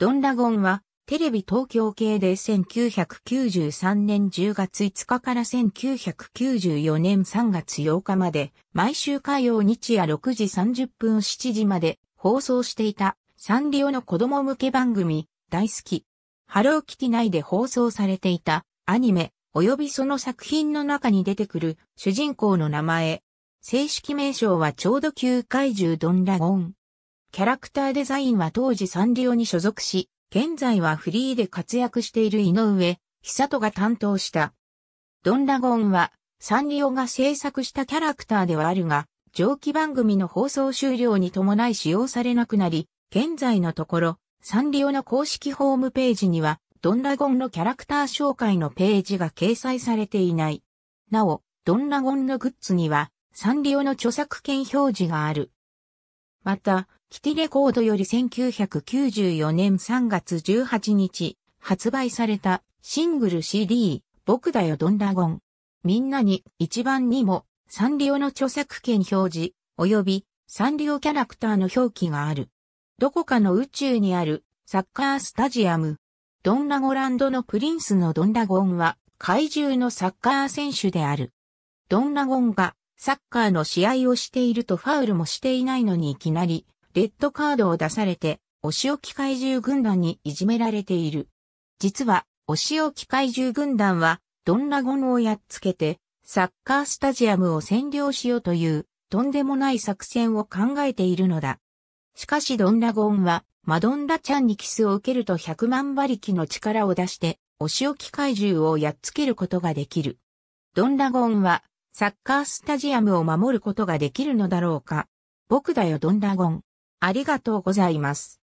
ドンラゴンは、テレビ東京系で1993年10月5日から1994年3月8日まで、毎週火曜日夜6時30分7時まで放送していた、サンリオの子供向け番組、大好き。ハローキティ内で放送されていた、アニメ、及びその作品の中に出てくる、主人公の名前。正式名称はちょうど旧怪獣ドンラゴン。キャラクターデザインは当時サンリオに所属し、現在はフリーで活躍している井上、久人が担当した。ドンラゴンは、サンリオが制作したキャラクターではあるが、上記番組の放送終了に伴い使用されなくなり、現在のところ、サンリオの公式ホームページには、ドンラゴンのキャラクター紹介のページが掲載されていない。なお、ドンラゴンのグッズには、サンリオの著作権表示がある。また、キティレコードより1994年3月18日発売されたシングル CD 僕だよドンラゴン。みんなに一番にもサンリオの著作権表示及びサンリオキャラクターの表記がある。どこかの宇宙にあるサッカースタジアム。ドンラゴランドのプリンスのドンラゴンは怪獣のサッカー選手である。ドンラゴンがサッカーの試合をしているとファウルもしていないのにいきなりレッドカードを出されて、お仕置き怪獣軍団にいじめられている。実は、お仕置き怪獣軍団は、ドンラゴンをやっつけて、サッカースタジアムを占領しようという、とんでもない作戦を考えているのだ。しかしドンラゴンは、マドンラちゃんにキスを受けると100万馬力の力を出して、お仕置き怪獣をやっつけることができる。ドンラゴンは、サッカースタジアムを守ることができるのだろうか。僕だよドンラゴン。ありがとうございます。